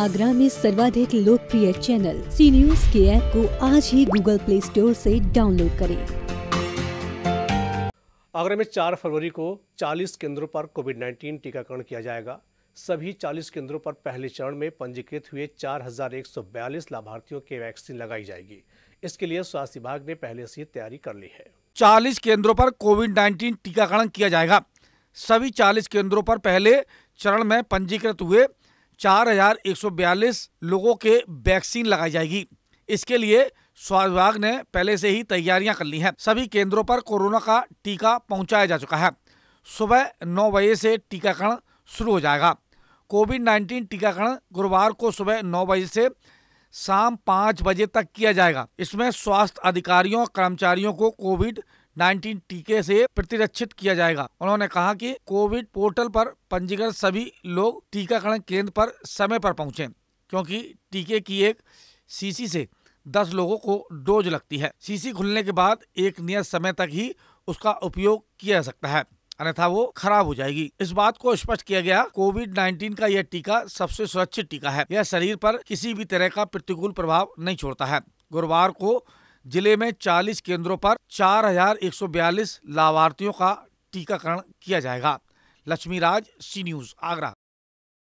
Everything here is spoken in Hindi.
आगरा में सर्वाधिक लोकप्रिय चैनल सी न्यूज के ऐप को आज ही गूगल प्ले स्टोर से डाउनलोड करें आगरा में 4 फरवरी को 40 केंद्रों पर कोविड 19 टीकाकरण किया जाएगा सभी 40 केंद्रों पर पहले चरण में पंजीकृत हुए 4,142 लाभार्थियों के वैक्सीन लगाई जाएगी इसके लिए स्वास्थ्य विभाग ने पहले से तैयारी कर ली है 40 केंद्रों पर कोविड 19 टीकाकरण किया जाएगा सभी 40 केंद्रों पर पहले चरण में पंजीकृत हुए चार हजार एक सौ बयालीस लोगों के वैक्सीन लगाई जाएगी इसके लिए स्वास्थ्य विभाग ने पहले से ही तैयारियां कर ली हैं सभी केंद्रों पर कोरोना का टीका पहुंचाया जा चुका है सुबह नौ बजे से टीकाकरण शुरू हो जाएगा कोविड नाइन्टीन टीकाकरण गुरुवार को सुबह नौ बजे से शाम पाँच बजे तक किया जाएगा इसमें स्वास्थ्य अधिकारियों और कर्मचारियों को कोविड नाइन्टीन टीके से प्रतिरक्षित किया जाएगा उन्होंने कहा कि कोविड पोर्टल पर पंजीकृत सभी लोग टीकाकरण केंद्र पर समय पर पहुंचे क्योंकि टीके की एक सीसी से दस लोगों को डोज लगती है सीसी खुलने के बाद एक नियत समय तक ही उसका उपयोग किया जा सकता है अन्यथा वो खराब हो जाएगी इस बात को स्पष्ट किया गया कोविड 19 का यह टीका सबसे सुरक्षित टीका है यह शरीर पर किसी भी तरह का प्रतिकूल प्रभाव नहीं छोड़ता है गुरुवार को जिले में 40 केंद्रों पर 4,142 लाभार्थियों का टीकाकरण किया जाएगा लक्ष्मीराज सी न्यूज आगरा